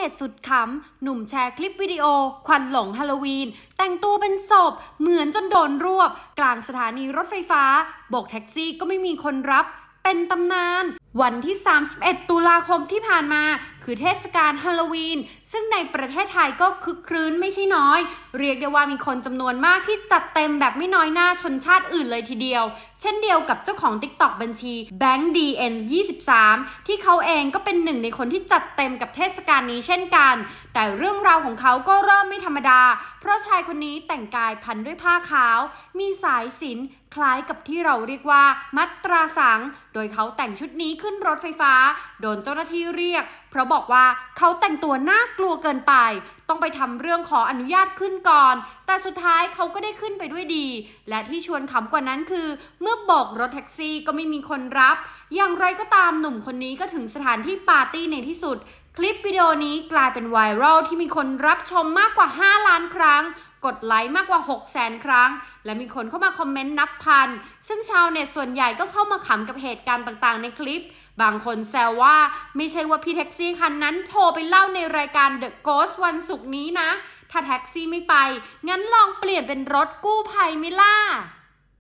เน็ตสุดขำ หนุ่มแชร์คลิปวิดีโอ ควันหลงฮาโลวีน แต่งตัวเป็นศพเหมือนจนโดนรวบ กลางสถานีรถไฟฟ้าบบกแท็กซี่ก็ไม่มีคนรับ เป็นตำนานวันที่ 31 ตุลาคมที่ผ่านมาคือเทศกาลฮาโลวีน ซึ่งในประเทศไทยก็คึกครื้นไม่ใช่น้อย เรียกได้ว่ามีคนจำนวนมากที่จัดเต็มแบบไม่น้อยหน้าชนชาติอื่นเลยทีเดียว เช่นเดียวกับเจ้าของ TikTok บัญชี Bank DN 23ที่เขาเองก็เป็นหนึ่งในคนที่จัดเต็มกับเทศกาลนี้เช่นกัน แต่เรื่องราวของเขาก็เริ่มไม่ธรรมดา เพราะชายคนนี้แต่งกายพันด้วยผ้าขาว มีสายสินคล้ายกับที่เราเรียกว่ามัตราสังโดยเขาแต่งชุดนี้ขึ้นรถไฟฟ้าโดนเจ้าหน้าที่เรียก เพราะบอกว่าเขาแต่งตัวน่ากลัวเกินไป ต้องไปทำเรื่องขออนุญาตขึ้นก่อน แต่สุดท้ายเขาก็ได้ขึ้นไปด้วยดี และที่ชวนขำกว่านั้นคือเมื่อบอกรถแท็กซี่ก็ไม่มีคนรับ อย่างไรก็ตามหนุ่มคนนี้ก็ถึงสถานที่ปาร์ตี้ในที่สุดคลิปวิดีโอนี้กลายเป็นไวรัลที่มีคนรับชมมากกว่า 5 ล้านครั้ง กดไลค์มากกว่า 6 0แสนครั้ง และมีคนเข้ามาคอมเมนต์นับพัน ซึ่งชาวเน็ตส่วนใหญ่ก็เข้ามาขำกับเหตุการณ์ต่างๆ ในคลิป บางคนแซวว่าไม่ใช่ว่าพี่แท็กซี่คันนั้นโทรไปเล่าในรายการ The Ghost วันศุกร์นี้นะ ถ้าแท็กซี่ไม่ไป งั้นลองเปลี่ยนเป็นรถกู้ภัยมิล่า